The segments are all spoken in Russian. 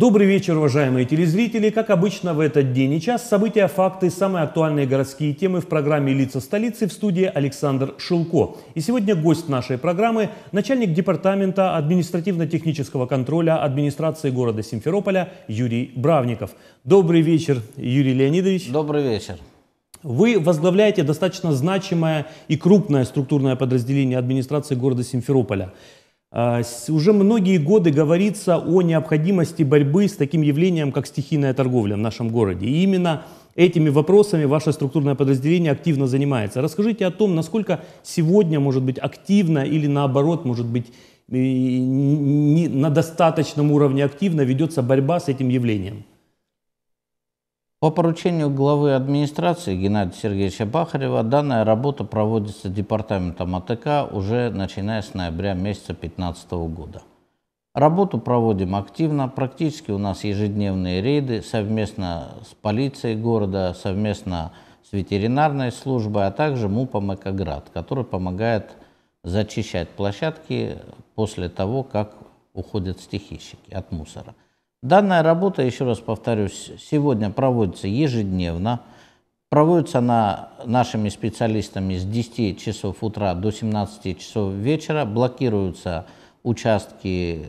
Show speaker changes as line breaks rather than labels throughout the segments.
Добрый вечер, уважаемые телезрители. Как обычно, в этот день и час события, факты, самые актуальные городские темы в программе «Лица столицы» в студии Александр Шилко. И сегодня гость нашей программы – начальник департамента административно-технического контроля администрации города Симферополя Юрий Бравников. Добрый вечер, Юрий Леонидович. Добрый вечер. Вы возглавляете достаточно значимое и крупное структурное подразделение администрации города Симферополя – а, уже многие годы говорится о необходимости борьбы с таким явлением, как стихийная торговля в нашем городе. И именно этими вопросами ваше структурное подразделение активно занимается. Расскажите о том, насколько сегодня может быть активно или наоборот может быть на достаточном уровне активно ведется борьба с этим явлением. По поручению главы администрации
Геннадия Сергеевича Бахарева данная работа проводится департаментом АТК уже начиная с ноября месяца 2015 года. Работу проводим активно, практически у нас ежедневные рейды совместно с полицией города, совместно с ветеринарной службой, а также МУПом «Экоград», который помогает зачищать площадки после того, как уходят стихийщики от мусора. Данная работа, еще раз повторюсь, сегодня проводится ежедневно. Проводится она нашими специалистами с 10 часов утра до 17 часов вечера. Блокируются участки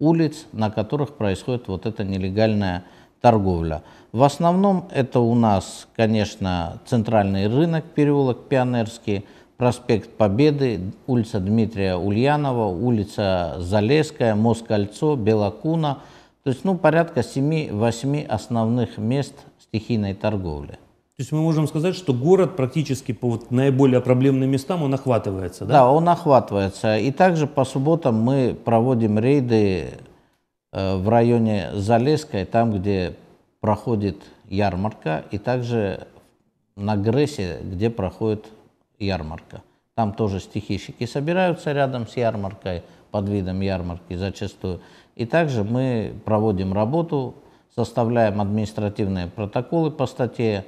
улиц, на которых происходит вот эта нелегальная торговля. В основном это у нас, конечно, центральный рынок, переулок Пионерский, проспект Победы, улица Дмитрия Ульянова, улица Залеская, Москольцо, Белокуна – то есть, ну, порядка 7-8 основных мест стихийной торговли. То есть мы можем
сказать, что город практически по вот наиболее проблемным местам он охватывается, да? Да, он охватывается.
И также по субботам мы проводим рейды э, в районе Залеска и там, где проходит ярмарка, и также на Грессе, где проходит ярмарка. Там тоже стихийщики собираются рядом с ярмаркой, под видом ярмарки зачастую. И также мы проводим работу, составляем административные протоколы по статье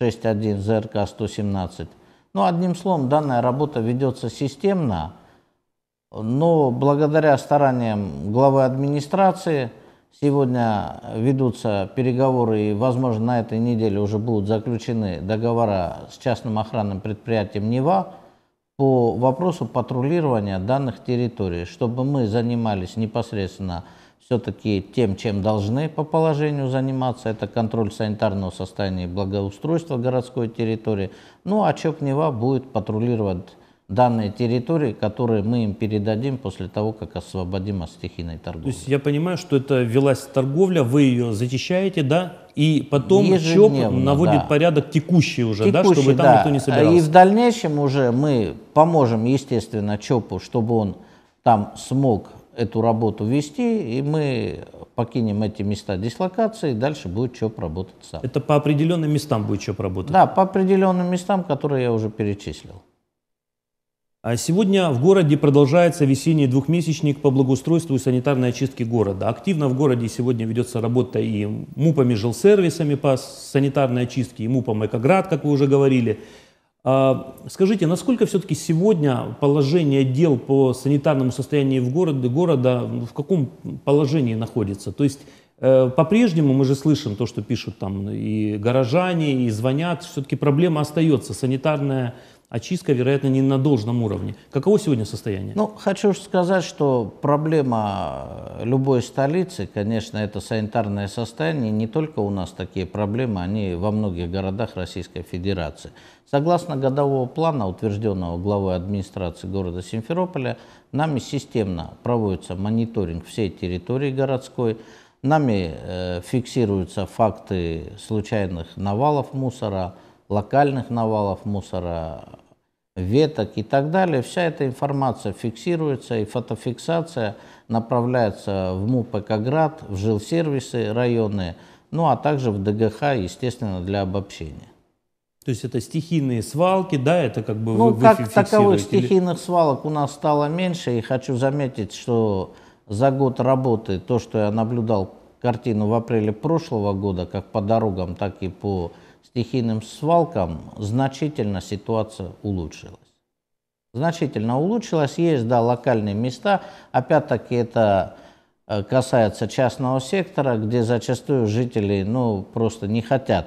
6.1 ЗРК 117. Ну, одним словом, данная работа ведется системно, но благодаря стараниям главы администрации сегодня ведутся переговоры и, возможно, на этой неделе уже будут заключены договора с частным охранным предприятием «Нева», по вопросу патрулирования данных территорий, чтобы мы занимались непосредственно все-таки тем, чем должны по положению заниматься, это контроль санитарного состояния и благоустройства городской территории. Ну а ЧОП Нева будет патрулировать данные территории, которые мы им передадим после того, как освободим от стихийной торговли.
То есть я понимаю, что это велась торговля, вы ее зачищаете, да, и потом ЧОП наводит да. порядок текущий уже, текущий, да, чтобы там да. никто не собирался. И в
дальнейшем уже мы поможем, естественно, ЧОПу, чтобы он там смог эту работу вести, и мы покинем эти места дислокации, и дальше будет ЧОП работать сам. Это по определенным местам будет ЧОП работать? Да, по
определенным местам, которые я уже перечислил. А сегодня в городе продолжается весенний двухмесячник по благоустройству и санитарной очистке города. Активно в городе сегодня ведется работа и МУПами жилсервисами по санитарной очистке, и МУПом Экоград, как вы уже говорили. А скажите, насколько все-таки сегодня положение дел по санитарному состоянию в городе, города ну, в каком положении находится? То есть э, по-прежнему мы же слышим то, что пишут там и горожане, и звонят, все-таки проблема остается. Санитарная очистка, а вероятно, не на должном уровне. Каково сегодня состояние?
Ну, хочу сказать, что проблема э, любой столицы, конечно, это санитарное состояние. Не только у нас такие проблемы, они во многих городах Российской Федерации. Согласно годового плана, утвержденного главой администрации города Симферополя, нами системно проводится мониторинг всей территории городской, Нами э, фиксируются факты случайных навалов мусора, локальных навалов мусора, веток и так далее. Вся эта информация фиксируется, и фотофиксация направляется в МУП «Экоград», в жилсервисы районные, ну а также в ДГХ, естественно, для обобщения.
То есть это стихийные свалки, да, это как бы Ну, вы, как вы таковых стихийных
свалок у нас стало меньше, и хочу заметить, что за год работы, то, что я наблюдал картину в апреле прошлого года, как по дорогам, так и по стихийным свалкам, значительно ситуация улучшилась. Значительно улучшилась. Есть, да, локальные места. Опять-таки это э, касается частного сектора, где зачастую жители ну, просто не хотят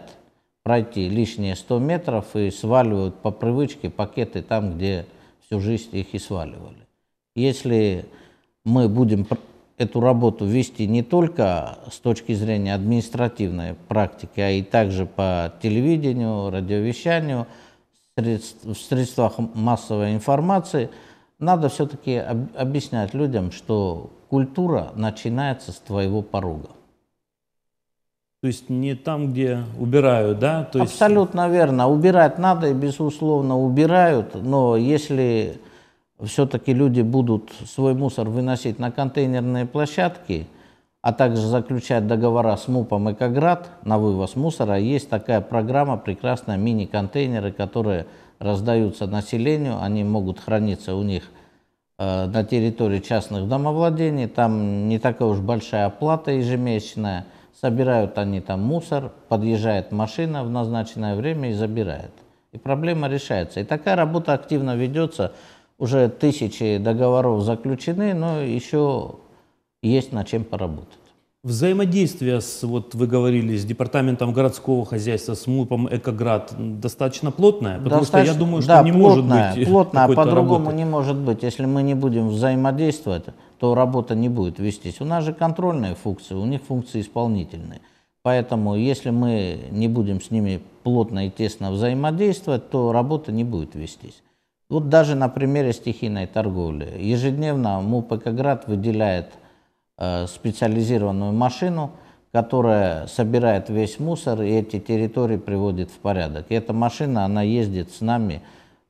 пройти лишние 100 метров и сваливают по привычке пакеты там, где всю жизнь их и сваливали. Если мы будем эту работу вести не только с точки зрения административной практики, а и также по телевидению, радиовещанию, средств, в средствах массовой информации, надо все-таки об, объяснять людям, что культура начинается с твоего порога.
То есть не там, где убирают,
да? То Абсолютно есть... верно. Убирать надо и, безусловно, убирают, но если все-таки люди будут свой мусор выносить на контейнерные площадки, а также заключать договора с МУПом «Экоград» на вывоз мусора. Есть такая программа, прекрасная, мини-контейнеры, которые раздаются населению, они могут храниться у них э, на территории частных домовладений, там не такая уж большая оплата ежемесячная, собирают они там мусор, подъезжает машина в назначенное время и забирает. И проблема решается. И такая работа активно ведется уже тысячи
договоров заключены, но еще есть над чем поработать. Взаимодействие с, вот вы говорили, с департаментом городского хозяйства, с МУПом «Экоград» достаточно плотное? Потому достаточно, что я думаю, что да, не плотное, может быть плотное, а по-другому
не может быть. Если мы не будем взаимодействовать, то работа не будет вестись. У нас же контрольные функции, у них функции исполнительные. Поэтому, если мы не будем с ними плотно и тесно взаимодействовать, то работа не будет вестись. Вот даже на примере стихийной торговли. Ежедневно МУП «Экоград» выделяет э, специализированную машину, которая собирает весь мусор и эти территории приводит в порядок. И эта машина, она ездит с нами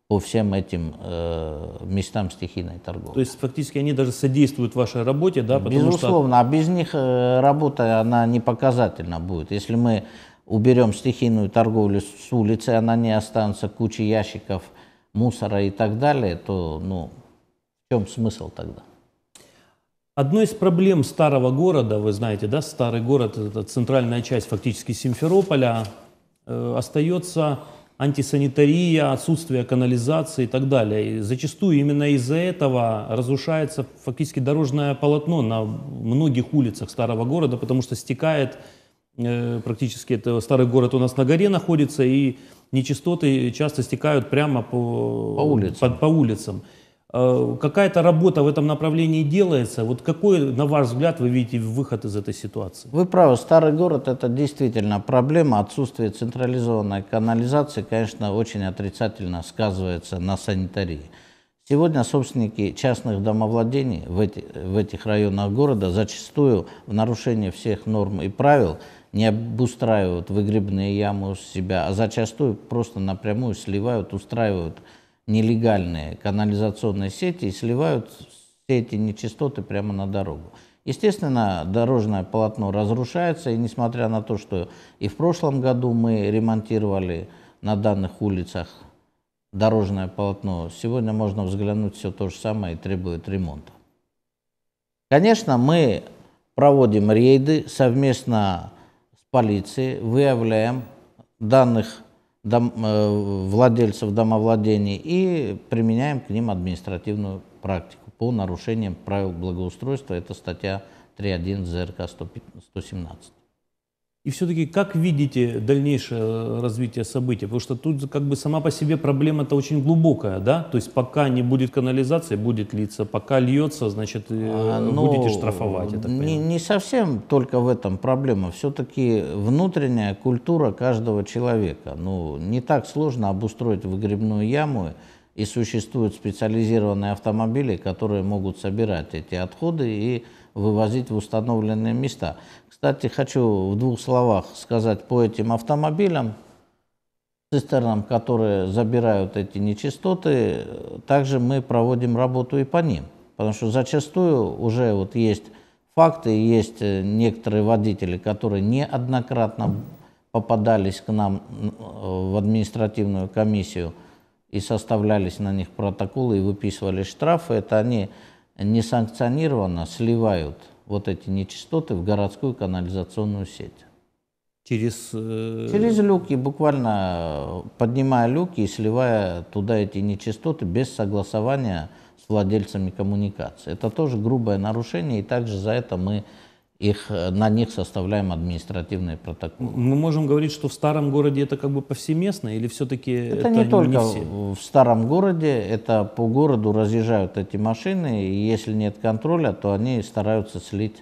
по всем этим э, местам стихийной торговли.
То есть фактически они даже содействуют вашей работе, да? Безусловно,
что... а без них э, работа, она не показательна будет. Если мы уберем стихийную торговлю с улицы, она не останется, куча ящиков – мусора и так далее, то ну, в чем смысл тогда?
Одной из проблем старого города, вы знаете, да, старый город, это центральная часть фактически Симферополя, э, остается антисанитария, отсутствие канализации и так далее. И зачастую именно из-за этого разрушается фактически дорожное полотно на многих улицах старого города, потому что стекает э, практически, это старый город у нас на горе находится, и нечистоты часто стекают прямо по, по, улицам. по, по улицам. А, какая-то работа в этом направлении делается. Вот какой, на ваш взгляд, вы видите выход из этой ситуации? Вы
правы, старый город – это действительно проблема. Отсутствие централизованной канализации, конечно, очень отрицательно сказывается на санитарии. Сегодня собственники частных домовладений в, эти, в этих районах города зачастую в нарушении всех норм и правил – не обустраивают выгребные ямы у себя, а зачастую просто напрямую сливают, устраивают нелегальные канализационные сети и сливают все эти нечистоты прямо на дорогу. Естественно, дорожное полотно разрушается, и несмотря на то, что и в прошлом году мы ремонтировали на данных улицах дорожное полотно, сегодня можно взглянуть все то же самое и требует ремонта. Конечно, мы проводим рейды совместно полиции выявляем данных дом, э, владельцев домовладений и применяем к ним административную практику по нарушениям правил благоустройства. Это статья 3.1 ЗРК 117.
И все-таки как видите дальнейшее э, развитие событий? Потому что тут как бы сама по себе проблема-то очень глубокая, да? То есть пока не будет канализации, будет литься, пока льется, значит, э, а, ну, будете штрафовать. это так не, не совсем только в этом
проблема. Все-таки внутренняя культура каждого человека. Ну, не так сложно обустроить выгребную яму и существуют специализированные автомобили, которые могут собирать эти отходы и вывозить в установленные места. Кстати, хочу в двух словах сказать по этим автомобилям, цистернам, которые забирают эти нечистоты, также мы проводим работу и по ним. Потому что зачастую уже вот есть факты, есть э, некоторые водители, которые неоднократно попадались к нам э, в административную комиссию – и составлялись на них протоколы и выписывали штрафы, это они несанкционированно сливают вот эти нечистоты в городскую канализационную сеть. Через... Э, Через люки, буквально э, поднимая люки и сливая туда эти нечистоты без согласования с владельцами коммуникации. Это тоже грубое нарушение, и также за это мы их, э, на них составляем административные протоколы.
Мы можем говорить, что в старом городе это как бы повсеместно или все-таки это, это не, не только не все?
в старом городе, это по городу разъезжают эти машины, и если нет контроля, то они стараются слить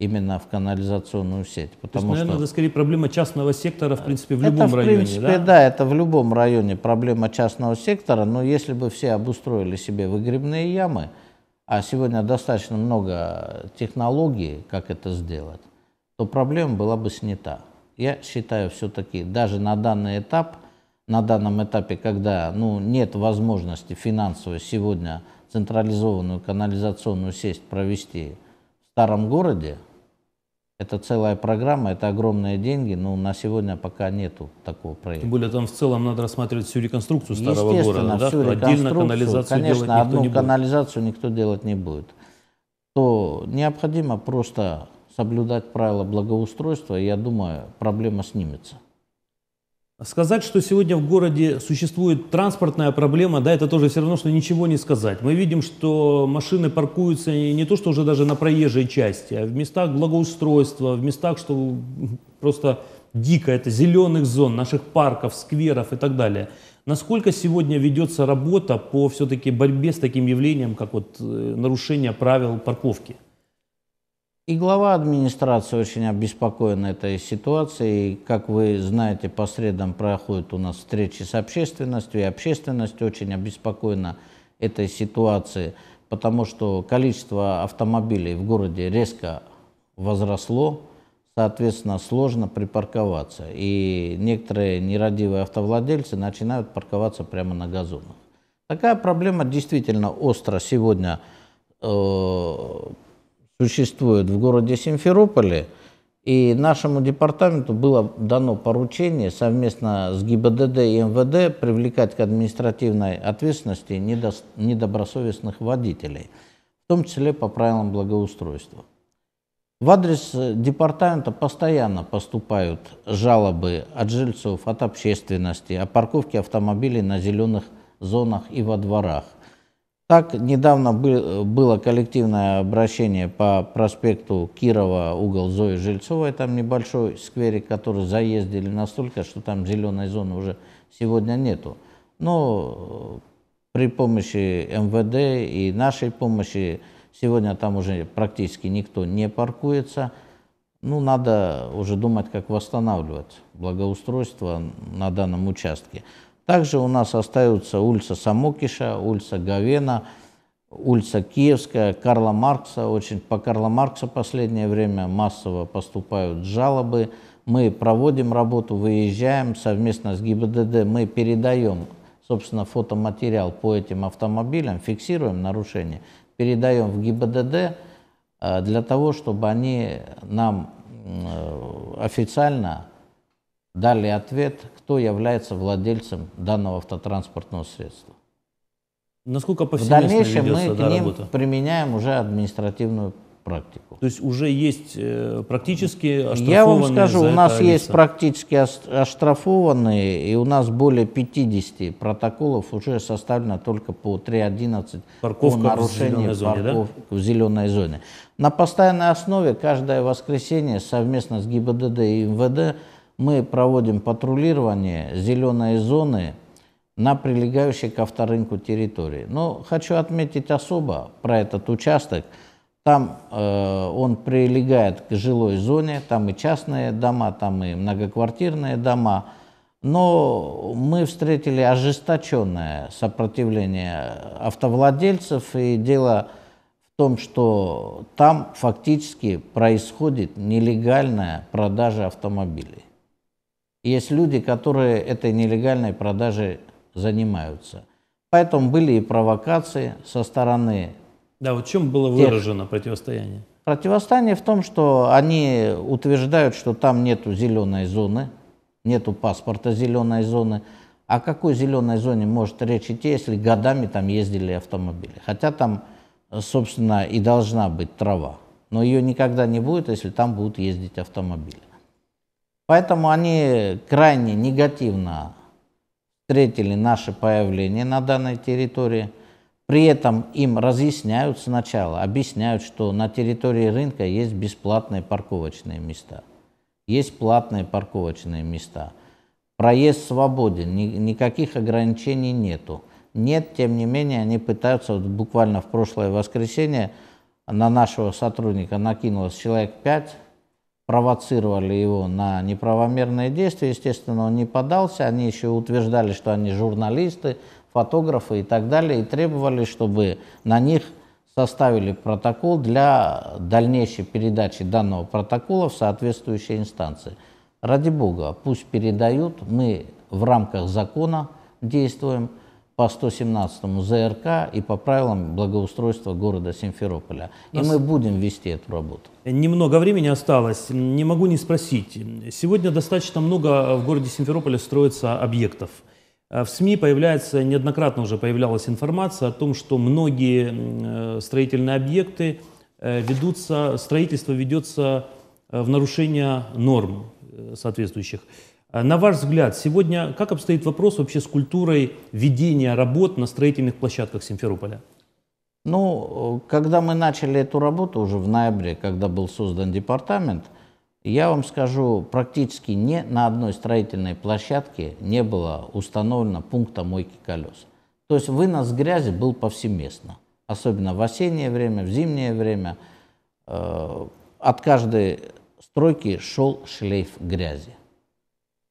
именно в канализационную сеть. Потому То есть, наверное, что...
это скорее проблема частного сектора, в э, принципе, в это, любом в районе, да?
да, это в любом районе проблема частного сектора, но если бы все обустроили себе выгребные ямы, а сегодня достаточно много технологий, как это сделать, то проблема была бы снята. Я считаю все-таки, даже на данный этап, на данном этапе, когда ну, нет возможности финансово сегодня централизованную канализационную сеть провести в старом городе, это целая программа, это огромные деньги, но на сегодня пока нету такого проекта. Тем
более там в целом надо рассматривать всю реконструкцию старого Естественно, города, всю да? Реконструкцию, канализацию конечно, делать никто одну не будет.
канализацию никто делать не будет. То необходимо просто соблюдать правила
благоустройства, и я думаю, проблема снимется. Сказать, что сегодня в городе существует транспортная проблема, да, это тоже все равно, что ничего не сказать. Мы видим, что машины паркуются не то, что уже даже на проезжей части, а в местах благоустройства, в местах, что просто дико, это зеленых зон, наших парков, скверов и так далее. Насколько сегодня ведется работа по все-таки борьбе с таким явлением, как вот э, нарушение правил парковки? И глава администрации очень
обеспокоен этой ситуацией. Как вы знаете, по средам проходят у нас встречи с общественностью, и общественность очень обеспокоена этой ситуацией, потому что количество автомобилей в городе резко возросло, соответственно, сложно припарковаться. И некоторые нерадивые автовладельцы начинают парковаться прямо на газонах. Такая проблема действительно остро сегодня э существует в городе Симферополе, и нашему департаменту было дано поручение совместно с ГИБДД и МВД привлекать к административной ответственности недобросовестных водителей, в том числе по правилам благоустройства. В адрес э, департамента постоянно поступают жалобы от жильцов, от общественности, о парковке автомобилей на зеленых зонах и во дворах – так, недавно было коллективное обращение по проспекту Кирова, угол Зои Жильцовой, там небольшой скверик, который заездили настолько, что там зеленой зоны уже сегодня нету. Но э, при помощи МВД и нашей помощи сегодня там уже практически никто не паркуется. Ну, надо уже думать, как восстанавливать благоустройство на данном участке. Также у нас остаются улица Самокиша, улица Гавена, улица Киевская, Карла Маркса. Очень по Карла Маркса последнее время массово поступают жалобы. Мы проводим работу, выезжаем совместно с ГИБДД, мы передаем, собственно, фотоматериал по этим автомобилям, фиксируем нарушения, передаем в ГИБДД э, для того, чтобы они нам э, официально дали ответ, кто является владельцем данного автотранспортного средства.
Насколько В дальнейшем мы к ним работа?
применяем уже административную практику. То есть уже есть э, практически оштрафованные? Я вам скажу, у нас есть лица. практически оштрафованные, и у нас более 50 протоколов уже составлено только по 3.11 Парковка по нарушению в зоне, парков да? в зеленой зоне. На постоянной основе каждое воскресенье совместно с ГИБДД и МВД мы проводим патрулирование зеленой зоны на прилегающей к авторынку территории. Но хочу отметить особо про этот участок. Там э, он прилегает к жилой зоне, там и частные дома, там и многоквартирные дома. Но мы встретили ожесточенное сопротивление автовладельцев, и дело в том, что там фактически происходит нелегальная продажа автомобилей есть люди, которые этой нелегальной продажей занимаются. Поэтому были и провокации со стороны...
Да, вот чем было выражено тех... противостояние?
Противостояние в том, что они утверждают, что там нету зеленой зоны, нету паспорта зеленой зоны. О какой зеленой зоне может речь идти, если годами там ездили автомобили? Хотя там, собственно, и должна быть трава. Но ее никогда не будет, если там будут ездить автомобили. Поэтому они крайне негативно встретили наше появление на данной территории. При этом им разъясняют сначала, объясняют, что на территории рынка есть бесплатные парковочные места. Есть платные парковочные места. Проезд свободен, ни, никаких ограничений нету. Нет, тем не менее, они пытаются, вот буквально в прошлое воскресенье на нашего сотрудника накинулось человек пять провоцировали его на неправомерные действия. Естественно, он не подался. Они еще утверждали, что они журналисты, фотографы и так далее, и требовали, чтобы на них составили протокол для дальнейшей передачи данного протокола в соответствующие инстанции. Ради бога, пусть передают, мы в рамках закона действуем – по 117 ЗРК и по правилам благоустройства города
Симферополя. И мы будем вести эту работу. Немного времени осталось. Не могу не спросить. Сегодня достаточно много в городе Симферополе строится объектов. В СМИ появляется, неоднократно уже появлялась информация о том, что многие э, строительные объекты э, ведутся, строительство ведется э, в нарушение норм соответствующих. Э, на ваш взгляд, сегодня как обстоит вопрос вообще с культурой ведения работ на строительных площадках Симферополя?
Ну, когда мы начали эту работу уже в ноябре, когда был создан департамент, я вам скажу, практически ни на одной строительной площадке не было установлено пункта мойки колес. То есть вынос грязи был повсеместно, особенно в осеннее время, в зимнее время. Э, от каждой стройки шел шлейф грязи.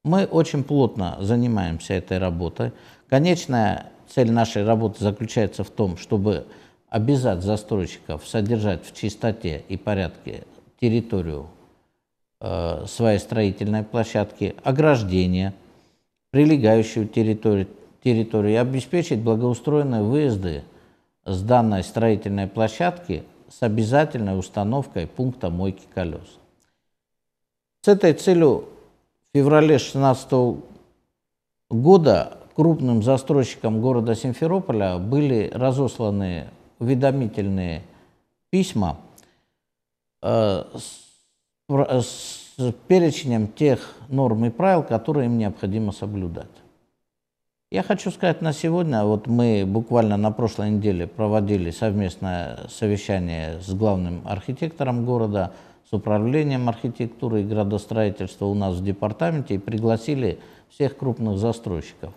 Мы очень плотно занимаемся этой работой. Конечная цель нашей работы заключается в том, чтобы обязать застройщиков содержать в чистоте и порядке территорию э, своей строительной площадки, ограждение, прилегающую территорию, территорию и обеспечить благоустроенные выезды с данной строительной площадки с обязательной установкой пункта мойки колес. С этой целью феврале 2016 года крупным застройщикам города Симферополя были разосланы уведомительные письма э, э, с перечнем тех норм и правил, которые им необходимо соблюдать. Я хочу сказать на сегодня, вот мы буквально на прошлой неделе проводили совместное совещание с главным архитектором города – с управлением архитектуры и градостроительства у нас в департаменте и пригласили всех крупных застройщиков.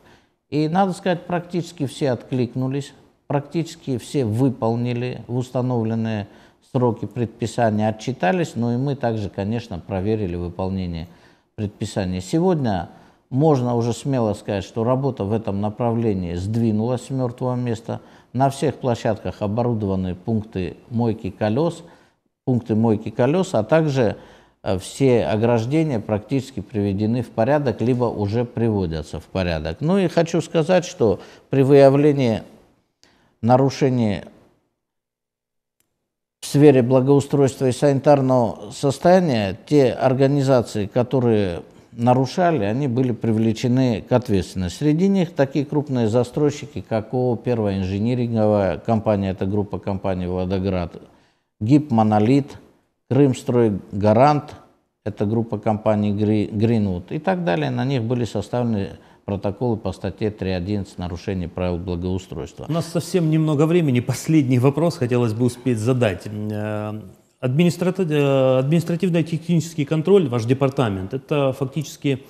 И, надо сказать, практически все откликнулись, практически все выполнили в установленные сроки предписания, отчитались, но и мы также, конечно, проверили выполнение предписания. Сегодня можно уже смело сказать, что работа в этом направлении сдвинулась с мертвого места. На всех площадках оборудованы пункты мойки колес – пункты мойки колес, а также э, все ограждения практически приведены в порядок, либо уже приводятся в порядок. Ну и хочу сказать, что при выявлении нарушений в сфере благоустройства и санитарного состояния, те организации, которые нарушали, они были привлечены к ответственности. Среди них такие крупные застройщики, как ООО «Первая инжиниринговая компания», это группа компаний «Водоград», ГИП «Монолит», Крымстрой, Гарант, это группа компаний «Гринвуд» и так далее. На них были составлены протоколы по статье 3.11 «Нарушение правил благоустройства».
У нас совсем немного времени. Последний вопрос хотелось бы успеть задать. Э, э, административно-технический контроль, ваш департамент, это фактически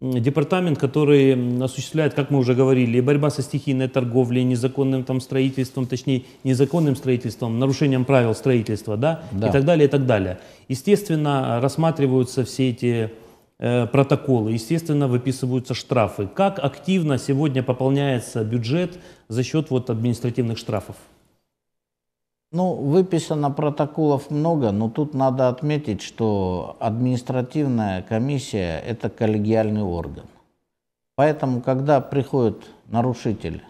департамент, который осуществляет, как мы уже говорили, борьба со стихийной торговлей, незаконным там строительством, точнее, незаконным строительством, нарушением правил строительства, да, да. и так далее, и так далее. Естественно, рассматриваются все эти э, протоколы, естественно, выписываются штрафы. Как активно сегодня пополняется бюджет за счет вот административных штрафов? Ну,
выписано протоколов много, но тут надо отметить, что административная комиссия – это коллегиальный орган. Поэтому, когда приходит нарушитель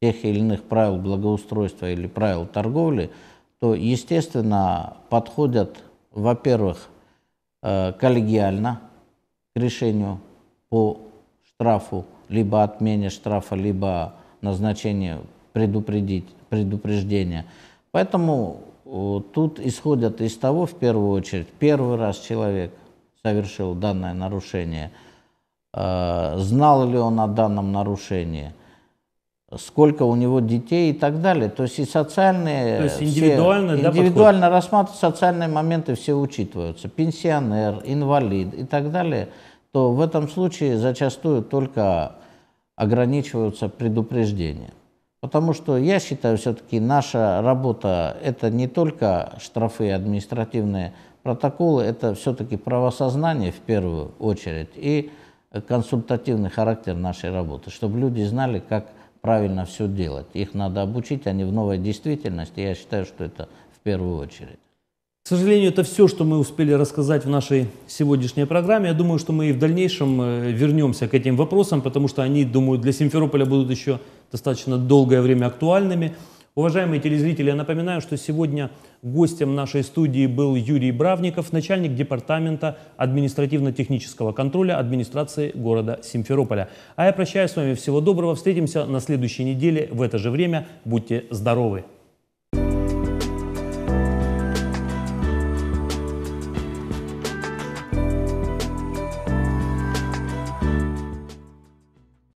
тех или иных правил благоустройства или правил торговли, то, естественно, подходят, во-первых, э, коллегиально к решению по штрафу, либо отмене штрафа, либо назначению предупредить, предупреждения – Поэтому э, тут исходят из того, в первую очередь, первый раз человек совершил данное нарушение, э, знал ли он о данном нарушении, сколько у него детей и так далее. То есть и социальные... То есть индивидуально, все, да, Индивидуально рассматривать социальные моменты все учитываются. Пенсионер, инвалид и так далее. То в этом случае зачастую только ограничиваются предупреждения. Потому что я считаю, все-таки наша работа это не только штрафы и административные протоколы, это все-таки правосознание в первую очередь и консультативный характер нашей работы, чтобы люди знали, как правильно все делать. Их надо обучить, они в новой действительности. Я считаю, что это в первую очередь.
К сожалению, это все, что мы успели рассказать в нашей сегодняшней программе. Я думаю, что мы и в дальнейшем э, вернемся к этим вопросам, потому что они, думаю, для Симферополя будут еще достаточно долгое время актуальными. Уважаемые телезрители, я напоминаю, что сегодня гостем нашей студии был Юрий Бравников, начальник департамента административно-технического контроля администрации города Симферополя. А я прощаюсь с вами. Всего доброго. Встретимся на следующей неделе в это же время. Будьте здоровы!